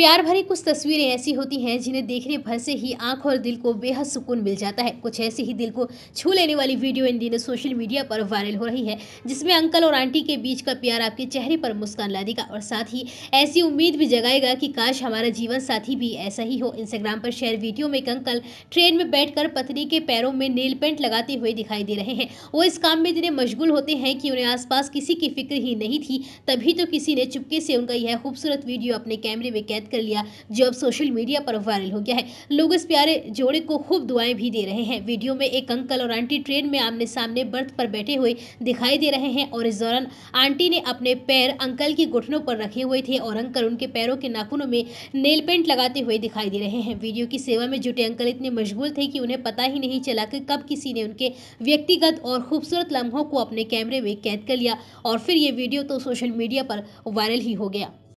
प्यार भरी कुछ तस्वीरें ऐसी होती हैं जिन्हें देखने भर से ही आंख और दिल को बेहद सुकून मिल जाता है कुछ ऐसी ही दिल को छू लेने वाली वीडियो इन दिनों सोशल मीडिया पर वायरल हो रही है जिसमें अंकल और आंटी के बीच का प्यार आपके चेहरे पर मुस्कान ला देगा और साथ ही ऐसी उम्मीद भी जगाएगा कि काश हमारा जीवन साथी भी ऐसा ही हो इंस्टाग्राम पर शेयर वीडियो में एक अंकल ट्रेन में बैठ पत्नी के पैरों में नेल पेंट लगाते हुए दिखाई दे रहे हैं वो इस काम में इतने मशगूल होते हैं कि उन्हें आसपास किसी की फिक्र ही नहीं थी तभी तो किसी ने चुपके से उनका यह खूबसूरत वीडियो अपने कैमरे में कैद कर लिया जो अब सोशल मीडिया पर वायरल हो गया है लोग इस प्यारे जोड़े को खूब दुआएं भी दे रहे हैं वीडियो में एक अंकल और आंटी ट्रेन में आमने सामने बर्थ पर बैठे हुए दिखाई दे रहे हैं और इस दौरान आंटी ने अपने पैर अंकल की घुटनों पर रखे हुए थे और अंकल उनके पैरों के नाखूनों में नेल पेंट लगाते हुए दिखाई दे रहे हैं वीडियो की सेवा में जुटे अंकल इतने मशगूल थे कि उन्हें पता ही नहीं चला कि कब किसी ने उनके व्यक्तिगत और खूबसूरत लम्हों को अपने कैमरे में कैद कर लिया और फिर ये वीडियो तो सोशल मीडिया पर वायरल ही हो गया